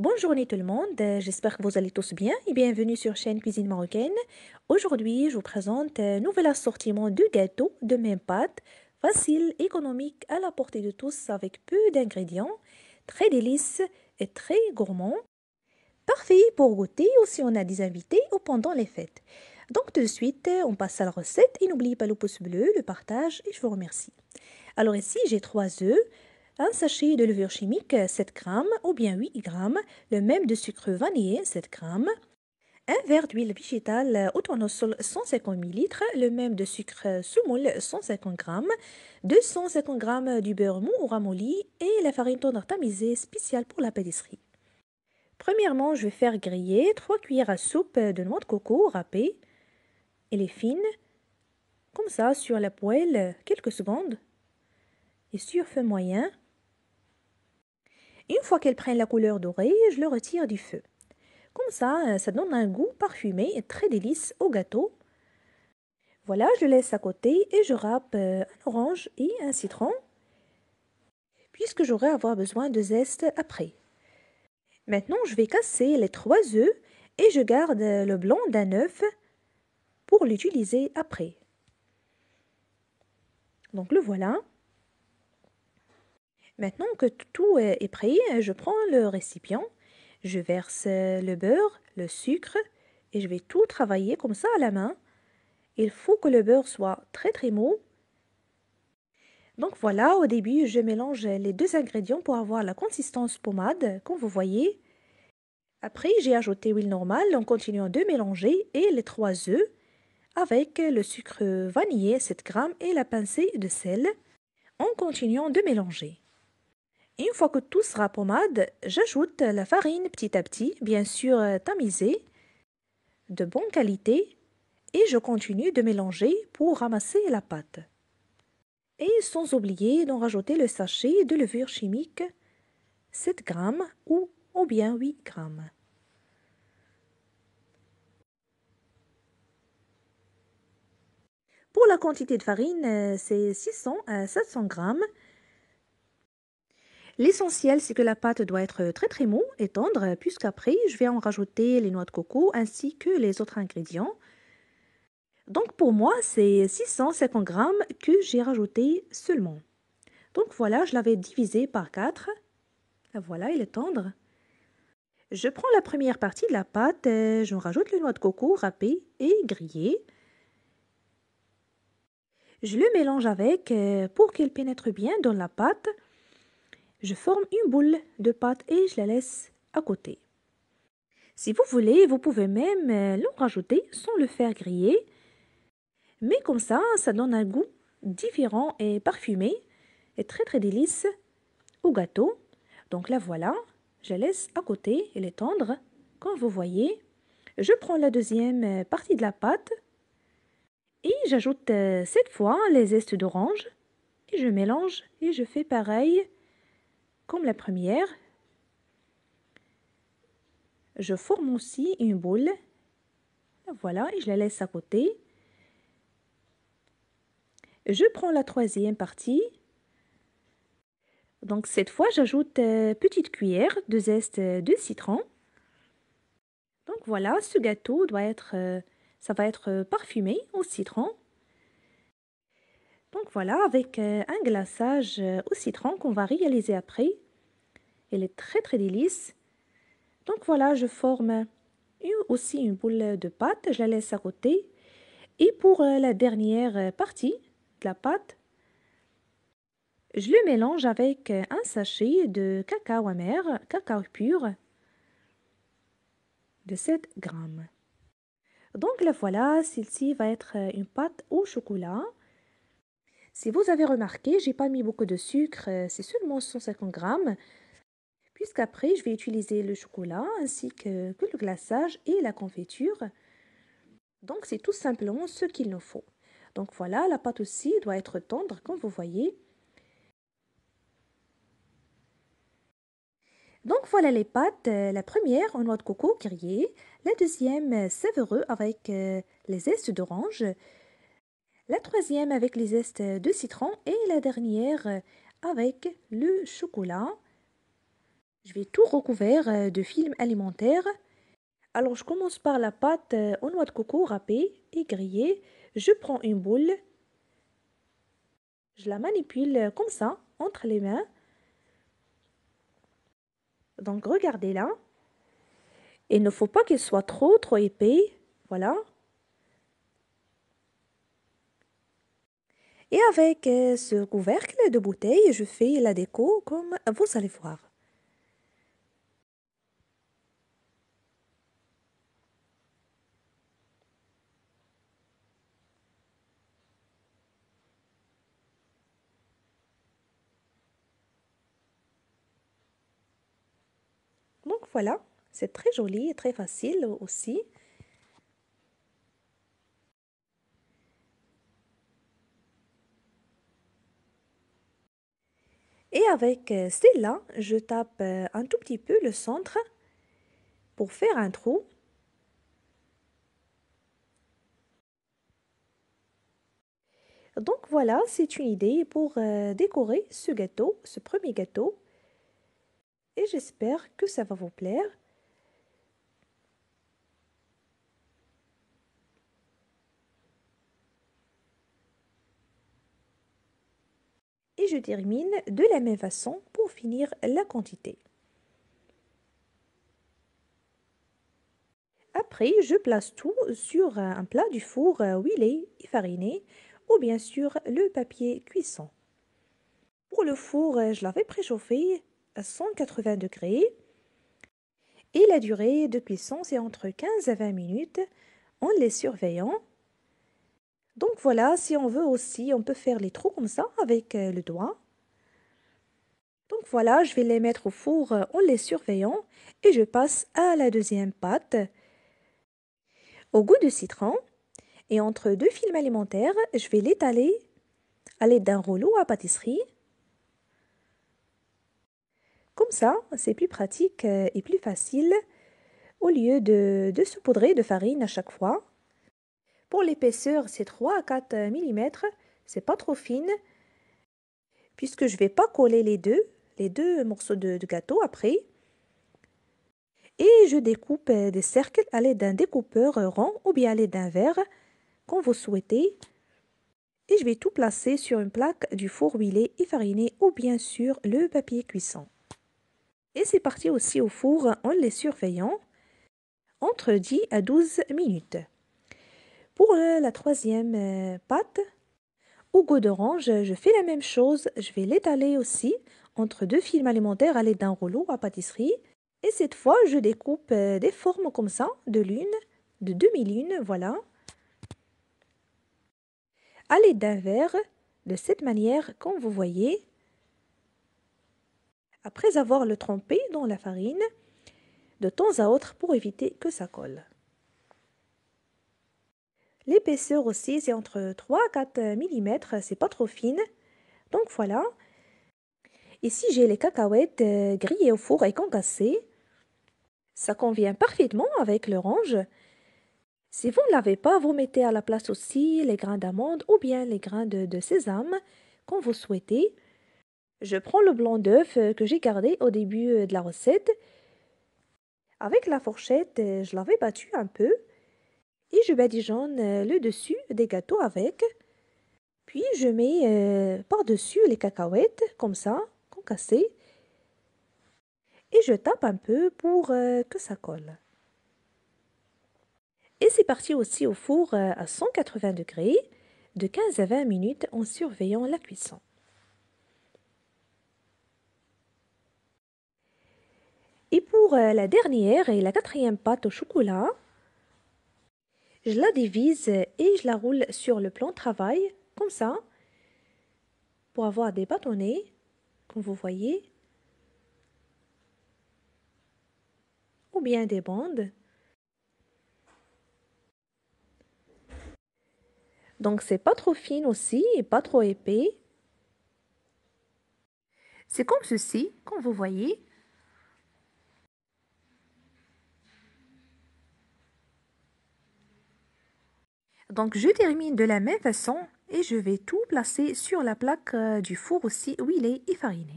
Bonjour journée tout le monde, euh, j'espère que vous allez tous bien et bienvenue sur chaîne Cuisine Marocaine. Aujourd'hui, je vous présente un euh, nouvel assortiment de gâteaux de même pâte, facile, économique, à la portée de tous avec peu d'ingrédients, très délicieux et très gourmand. Parfait pour goûter ou si on a des invités ou pendant les fêtes. Donc tout de suite, on passe à la recette et n'oubliez pas le pouce bleu, le partage et je vous remercie. Alors ici, j'ai trois œufs, un sachet de levure chimique 7 g ou bien 8 g, le même de sucre vanillé 7 g, un verre d'huile végétale tournesol, 150 ml, le même de sucre soumoule 150 g, 250 g du beurre mou ou ramolli et la farine tendre tamisée spéciale pour la pâtisserie. Premièrement, je vais faire griller 3 cuillères à soupe de noix de coco râpée. et les fine, comme ça, sur la poêle, quelques secondes, et sur feu moyen, une fois qu'elles prennent la couleur dorée, je le retire du feu. Comme ça, euh, ça donne un goût parfumé et très délice au gâteau. Voilà, je le laisse à côté et je râpe euh, un orange et un citron, puisque j'aurai avoir besoin de zeste après. Maintenant, je vais casser les trois œufs et je garde euh, le blanc d'un œuf pour l'utiliser après. Donc le voilà. Maintenant que tout est prêt, je prends le récipient, je verse euh, le beurre, le sucre, et je vais tout travailler comme ça à la main. Il faut que le beurre soit très très mou. Donc voilà, au début, je mélange les deux ingrédients pour avoir la consistance pommade, comme vous voyez. Après, j'ai ajouté l'huile normale en continuant de mélanger et les trois œufs avec le sucre vanillé 7 g et la pincée de sel en continuant de mélanger. Une fois que tout sera pommade, j'ajoute la farine petit à petit, bien sûr euh, tamisée, de bonne qualité, et je continue de mélanger pour ramasser la pâte. Et sans oublier d'en rajouter le sachet de levure chimique, 7 grammes ou, ou bien 8 grammes. Pour la quantité de farine, euh, c'est 600 à 700 grammes L'essentiel, c'est que la pâte doit être très très mou et tendre, puisqu'après, je vais en rajouter les noix de coco ainsi que les autres ingrédients. Donc pour moi, c'est 650 grammes que j'ai rajouté seulement. Donc voilà, je l'avais divisé par 4. Ah, voilà, il est tendre. Je prends la première partie de la pâte, euh, j'en rajoute les noix de coco râpées et grillées. Je le mélange avec euh, pour qu'il pénètre bien dans la pâte. Je forme une boule de pâte et je la laisse à côté. Si vous voulez, vous pouvez même euh, l'en rajouter sans le faire griller. Mais comme ça, ça donne un goût différent et parfumé et très très délice au gâteau. Donc la voilà, je laisse à côté, et l'étendre. tendre. Comme vous voyez, je prends la deuxième euh, partie de la pâte et j'ajoute euh, cette fois les zestes d'orange et je mélange et je fais pareil comme la première, je forme aussi une boule. Voilà, et je la laisse à côté. Je prends la troisième partie. Donc cette fois, j'ajoute euh, petite cuillère de zeste de citron. Donc voilà, ce gâteau doit être, euh, ça va être euh, parfumé au citron. Donc voilà, avec euh, un glaçage euh, au citron qu'on va réaliser après. elle est très très délice. Donc voilà, je forme aussi une boule de pâte, je la laisse à côté. Et pour euh, la dernière partie de la pâte, je le mélange avec un sachet de cacao amer, cacao pur, de 7 grammes. Donc la voilà, celle-ci va être une pâte au chocolat. Si vous avez remarqué, j'ai pas mis beaucoup de sucre, euh, c'est seulement 150 grammes, puisqu'après je vais utiliser le chocolat ainsi que, le glaçage et la confiture. Donc c'est tout simplement ce qu'il nous faut. Donc voilà, la pâte aussi doit être tendre comme vous voyez. Donc voilà les pâtes, euh, la première en noix de coco grillée, la deuxième euh, savoureux avec les zestes d'orange, la troisième avec les zestes de citron et la dernière avec le chocolat. Je vais tout recouvrir euh, de film alimentaire. Alors je commence par la pâte en euh, noix de coco râpée et grillée. Je prends une boule, je la manipule euh, comme ça entre les mains. Donc regardez là. Il ne faut pas qu'elle soit trop trop épais. Voilà, Et avec euh, ce couvercle de bouteille, je fais la déco comme vous allez voir. Donc voilà, c'est très joli et très facile aussi. avec euh, celle-là, je tape euh, un tout petit peu le centre pour faire un trou. Donc voilà, c'est une idée pour euh, décorer ce gâteau, ce premier gâteau. Et j'espère que ça va vous plaire. et je termine de la même façon pour finir la quantité. Après, je place tout sur un plat du four euh, huilé et fariné ou bien sûr le papier cuisson. Pour le four, euh, je l'avais préchauffé à 180 degrés et la durée de cuisson c'est entre 15 à 20 minutes en les surveillant donc voilà, si on veut aussi, on peut faire les trous comme ça avec euh, le doigt. Donc voilà, je vais les mettre au four euh, en les surveillant et je passe à la deuxième pâte au goût de citron. Et entre deux films alimentaires, je vais l'étaler à l'aide d'un rouleau à pâtisserie. Comme ça, c'est plus pratique euh, et plus facile au lieu de, de saupoudrer de farine à chaque fois. Pour l'épaisseur, c'est 3 à 4 euh, mm, c'est pas trop fine. Puisque je vais pas coller les deux, les deux morceaux de, gâteau après. Et je découpe euh, des cercles à l'aide d'un découpeur euh, rond ou bien à l'aide d'un verre, comme vous souhaitez. Et je vais tout placer sur une plaque du four huilé et fariné ou bien sûr le papier cuisson. Et c'est parti aussi au four en les surveillant entre 10 à 12 minutes. Pour euh, la troisième euh, pâte, au goût d'orange, je fais la même chose. Je vais l'étaler aussi entre deux films alimentaires à l'aide d'un rouleau à pâtisserie. Et cette fois, je découpe euh, des formes comme ça, de lune, de demi-lune, voilà. À l'aide d'un verre, de cette manière, comme vous voyez. Après avoir le trempé dans la farine, de temps à autre pour éviter que ça colle. L'épaisseur aussi, c'est entre 3 à 4 mm, c'est pas trop fine. Donc voilà. Ici, j'ai les cacahuètes euh, grillées au four et concassées. Ça convient parfaitement avec l'orange. Si vous ne l'avez pas, vous mettez à la place aussi les grains d'amande ou bien les grains de, sésame, quand vous souhaitez. Je prends le blanc d'œuf euh, que j'ai gardé au début euh, de la recette. Avec la fourchette, je l'avais battu un peu et je badigeonne euh, le dessus des gâteaux avec. Puis je mets euh, par-dessus les cacahuètes, comme ça, concassées. Et je tape un peu pour euh, que ça colle. Et c'est parti aussi au four à 180 degrés de 15 à 20 minutes en surveillant la cuisson. Et pour la dernière et la quatrième pâte au chocolat, je la divise et je la roule sur le plan travail, comme ça, pour avoir des bâtonnets, comme vous voyez, ou bien des bandes. Donc c'est pas trop fine aussi et pas trop épais. C'est comme ceci, comme vous voyez. Donc je termine de la même façon et je vais tout placer sur la plaque euh, du four aussi où et est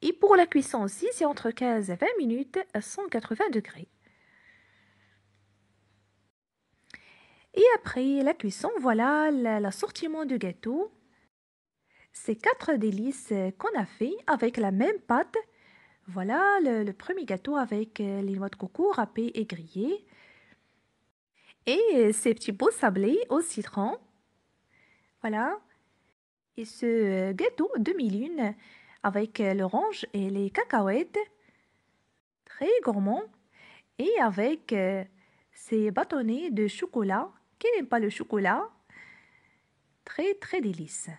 Et pour la cuisson aussi, c'est entre 15 et 20 minutes à 180 degrés. Et après la cuisson, voilà l'assortiment du gâteau ces quatre délices qu'on a fait avec la même pâte. Voilà le, premier gâteau avec euh, les noix de coco râpées et grillées. Et ces petits beaux sablés au citron. Voilà. Et ce euh, gâteau demi-lune avec euh, l'orange et les cacahuètes. Très gourmand. Et avec ces bâtonnets de chocolat. Qui n'aime pas le chocolat Très très délicieux.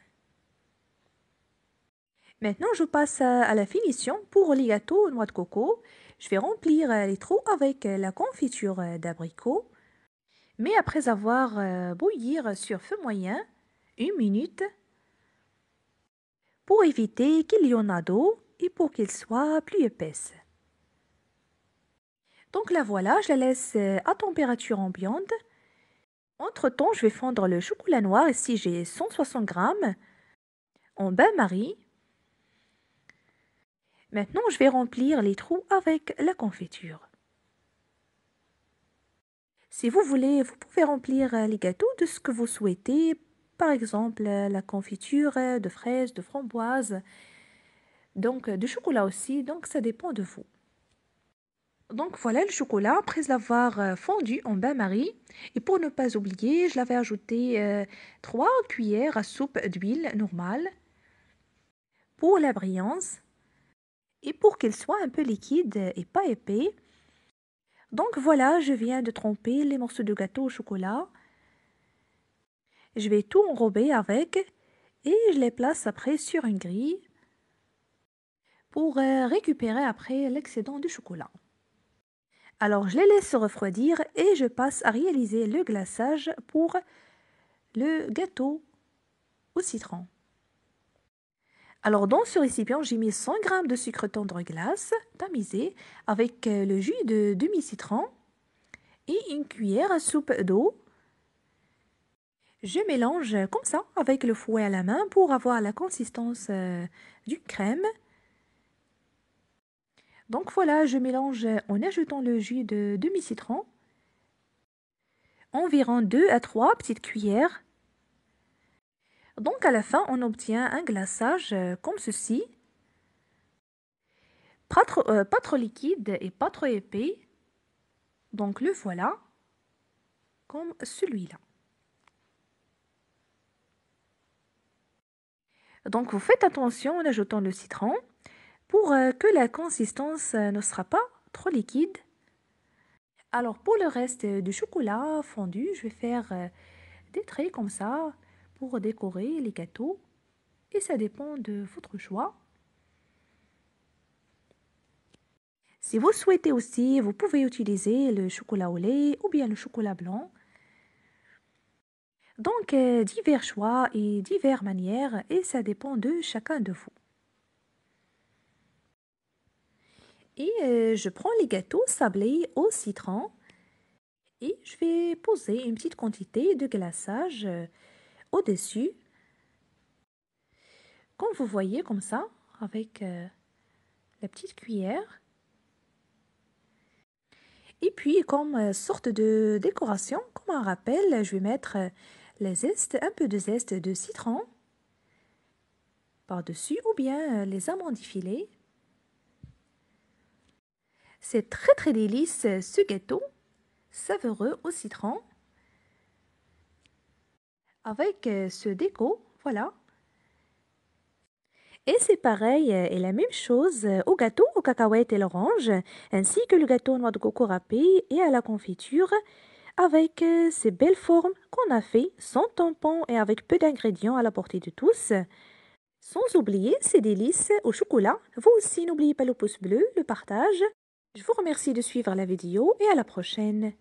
Maintenant, je passe à la finition pour les gâteaux noix de coco. Je vais remplir euh, les trous avec euh, la confiture euh, d'abricot. Mais après avoir bouillir sur feu moyen, une minute, pour éviter qu'il y en a d'eau et pour qu'il soit plus épaisse. Donc la voilà, je la laisse à température ambiante. Entre-temps, je vais fondre le chocolat noir, ici j'ai 160 grammes, en bain-marie Maintenant, je vais remplir les trous avec la confiture. Si vous voulez, vous pouvez remplir euh, les gâteaux de ce que vous souhaitez, par exemple euh, la confiture euh, de fraises, de framboises, donc du chocolat aussi, donc ça dépend de vous. Donc voilà le chocolat après l'avoir fondu en bain-marie. Et pour ne pas oublier, je l'avais ajouté 3 cuillères à soupe d'huile normale. Pour la brillance, et pour qu'il soit un peu liquide et pas épais. Donc voilà, je viens de tremper les morceaux de gâteau au chocolat. Je vais tout enrober avec et je les place après sur une grille pour euh, récupérer après l'excédent du chocolat. Alors je les laisse refroidir et je passe à réaliser le glaçage pour le gâteau au citron. Alors dans ce récipient, j'ai mis 100 g de sucre tendre glace tamisé avec euh, le jus de demi-citron et une cuillère à soupe d'eau. Je mélange comme ça avec le fouet à la main pour avoir la consistance euh, du crème. Donc voilà, je mélange en ajoutant le jus de demi-citron. Environ 2 à 3 petites cuillères donc à la fin, on obtient un glaçage euh, comme ceci. Pas trop, euh, pas trop liquide et pas trop épais. Donc le voilà comme celui-là. Donc vous faites attention en ajoutant le citron pour euh, que la consistance ne sera pas trop liquide. Alors pour le reste du chocolat fondu, je vais faire des traits comme ça pour décorer les gâteaux et ça dépend de votre choix. Si vous souhaitez aussi, vous pouvez utiliser le chocolat au lait ou bien le chocolat blanc. Donc, euh, divers choix et diverses manières et ça dépend de chacun de vous. Et euh, je prends les gâteaux sablés au citron et je vais poser une petite quantité de glaçage euh, au-dessus. Comme vous voyez comme ça, avec euh, la petite cuillère. Et puis, comme euh, sorte de décoration, comme un rappel, je vais mettre euh, les zestes, un peu de zeste de citron par-dessus ou bien les amandes filées. C'est très très délice ce gâteau, savoureux au citron avec euh, ce déco, voilà. Et c'est pareil euh, et la même chose euh, au gâteau aux cacahuètes et l'orange, ainsi que le gâteau noir de coco râpé et à la confiture, avec ces belles formes qu'on a fait sans tampon et avec peu d'ingrédients à la portée de tous. Sans oublier ces délices au chocolat. Vous aussi, n'oubliez pas le pouce bleu, le partage. Je vous remercie de suivre la vidéo et à la prochaine.